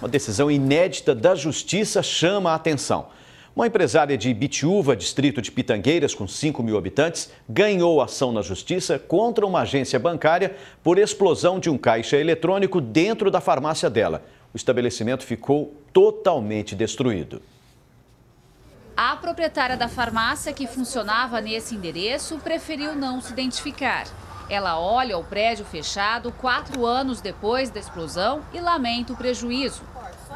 Uma decisão inédita da Justiça chama a atenção. Uma empresária de Bitiúva, distrito de Pitangueiras, com 5 mil habitantes, ganhou ação na justiça contra uma agência bancária por explosão de um caixa eletrônico dentro da farmácia dela. O estabelecimento ficou totalmente destruído. A proprietária da farmácia que funcionava nesse endereço preferiu não se identificar. Ela olha o prédio fechado quatro anos depois da explosão e lamenta o prejuízo.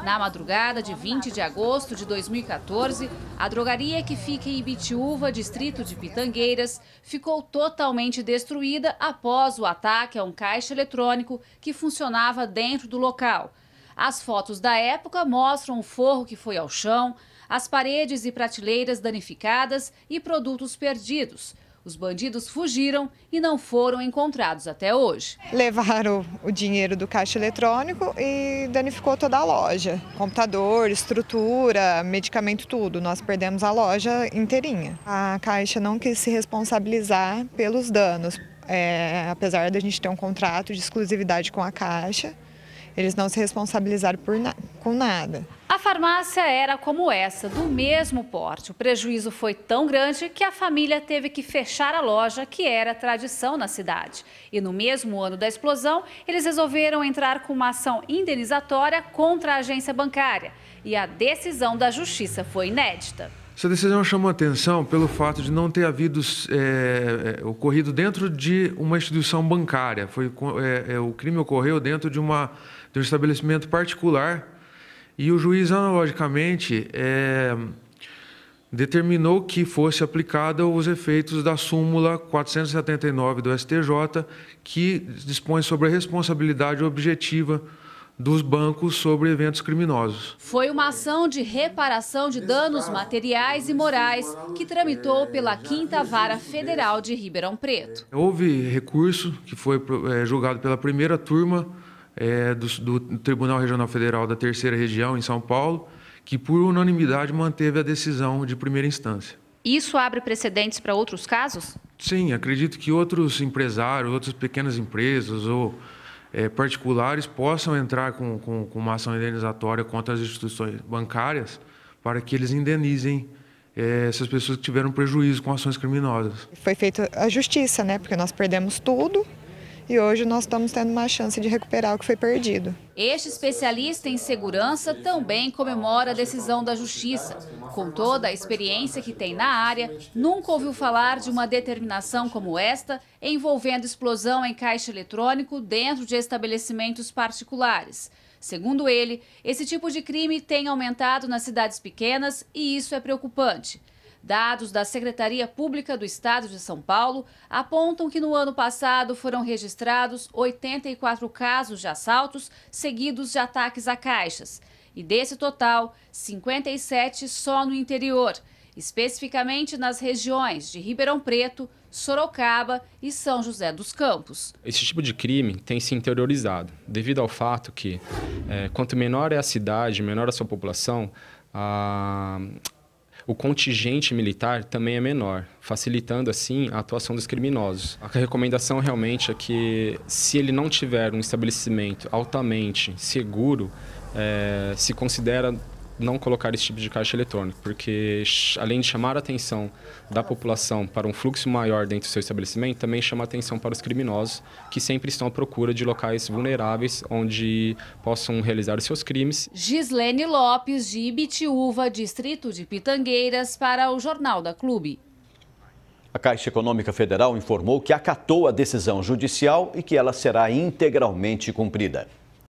Na madrugada de 20 de agosto de 2014, a drogaria que fica em Ibitiúva, distrito de Pitangueiras, ficou totalmente destruída após o ataque a um caixa eletrônico que funcionava dentro do local. As fotos da época mostram o forro que foi ao chão, as paredes e prateleiras danificadas e produtos perdidos. Os bandidos fugiram e não foram encontrados até hoje. Levaram o dinheiro do caixa eletrônico e danificou toda a loja. Computador, estrutura, medicamento, tudo. Nós perdemos a loja inteirinha. A caixa não quis se responsabilizar pelos danos. É, apesar da gente ter um contrato de exclusividade com a Caixa, eles não se responsabilizaram por na, com nada. A farmácia era como essa, do mesmo porte. O prejuízo foi tão grande que a família teve que fechar a loja, que era tradição na cidade. E no mesmo ano da explosão, eles resolveram entrar com uma ação indenizatória contra a agência bancária. E a decisão da justiça foi inédita. Essa decisão chamou atenção pelo fato de não ter havido é, é ocorrido dentro de uma instituição bancária. Foi, é, é, o crime ocorreu dentro de, uma, de um estabelecimento particular e o juiz, analogicamente, é, determinou que fosse aplicada os efeitos da súmula 479 do STJ, que dispõe sobre a responsabilidade objetiva dos bancos sobre eventos criminosos. Foi uma ação de reparação de danos materiais e morais que tramitou pela Quinta Vara Federal de Ribeirão Preto. Houve recurso que foi eh, julgado pela primeira turma eh, do Tribunal Regional Federal da Terceira Região, em São Paulo, que por unanimidade manteve a decisão de primeira instância. Isso abre precedentes para outros casos? Sim, acredito que outros empresários, outras pequenas empresas ou é, particulares possam entrar com, com, com, uma ação indenizatória contra as instituições bancárias para que eles indenizem é, essas pessoas que tiveram prejuízo com ações criminosas. Foi feita a justiça, né? Porque nós perdemos tudo, e hoje nós estamos tendo uma chance de recuperar o que foi perdido. Este especialista em segurança também comemora a decisão da Justiça. Com toda a experiência que tem na área, nunca ouviu falar de uma determinação como esta envolvendo explosão em caixa eletrônico dentro de estabelecimentos particulares. Segundo ele, esse tipo de crime tem aumentado nas cidades pequenas e isso é preocupante. Dados da Secretaria Pública do Estado de São Paulo apontam que no ano passado foram registrados 84 casos de assaltos seguidos de ataques a caixas. E desse total, 57 só no interior, especificamente nas regiões de Ribeirão Preto, Sorocaba e São José dos Campos. Esse tipo de crime tem se interiorizado, devido ao fato que, é, quanto menor é a cidade, menor é a sua população, a, o contingente militar também é menor, facilitando assim a atuação dos criminosos. A recomendação realmente é que, se ele não tiver um estabelecimento altamente seguro, é, se considera não colocar esse tipo de caixa eletrônico, porque além de chamar a atenção da população para um fluxo maior dentro do seu estabelecimento, também chama a atenção para os criminosos que sempre estão à procura de locais vulneráveis onde possam realizar os seus crimes. Gislene Lopes, de Ibitiúva, distrito de Pitangueiras, para o Jornal da Clube. A Caixa Econômica Federal informou que acatou a decisão judicial e que ela será integralmente cumprida.